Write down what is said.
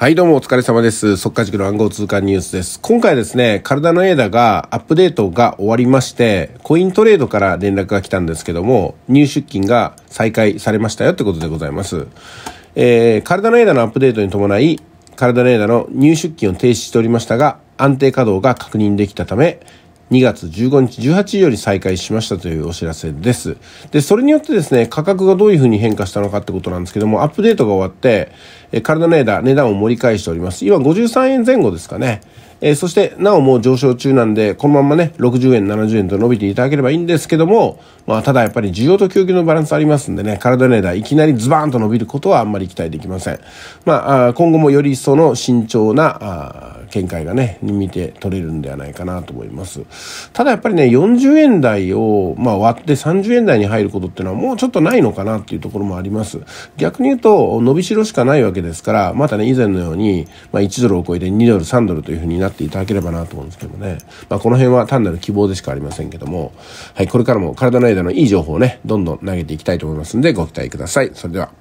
はい、どうもお疲れ様です。速化塾の暗号通貨ニュースです。今回ですね、体のエーダがアップデートが終わりまして、コイントレードから連絡が来たんですけども、入出金が再開されましたよってことでございます。えー、体のエーダのアップデートに伴い、体のエーダの入出金を停止しておりましたが、安定稼働が確認できたため、2月15日18時より再開しましたというお知らせです。で、それによってですね、価格がどういうふうに変化したのかってことなんですけども、アップデートが終わって、え体ダー値段を盛り返しております。今53円前後ですかね。えー、そして、なおもう上昇中なんで、このままね、60円、70円と伸びていただければいいんですけども、まあ、ただやっぱり需要と供給のバランスありますんでね、体の段いきなりズバーンと伸びることはあんまり期待できません。まあ、今後もより一層の慎重な、見解がね見て取れるんではないかなと思いますただやっぱりね40円台を、まあ、割って30円台に入ることっていうのはもうちょっとないのかなっていうところもあります逆に言うと伸びしろしかないわけですからまたね以前のように、まあ、1ドルを超えて2ドル3ドルというふうになっていただければなと思うんですけどもね、まあ、この辺は単なる希望でしかありませんけども、はい、これからも体の間のいい情報をねどんどん投げていきたいと思いますんでご期待くださいそれでは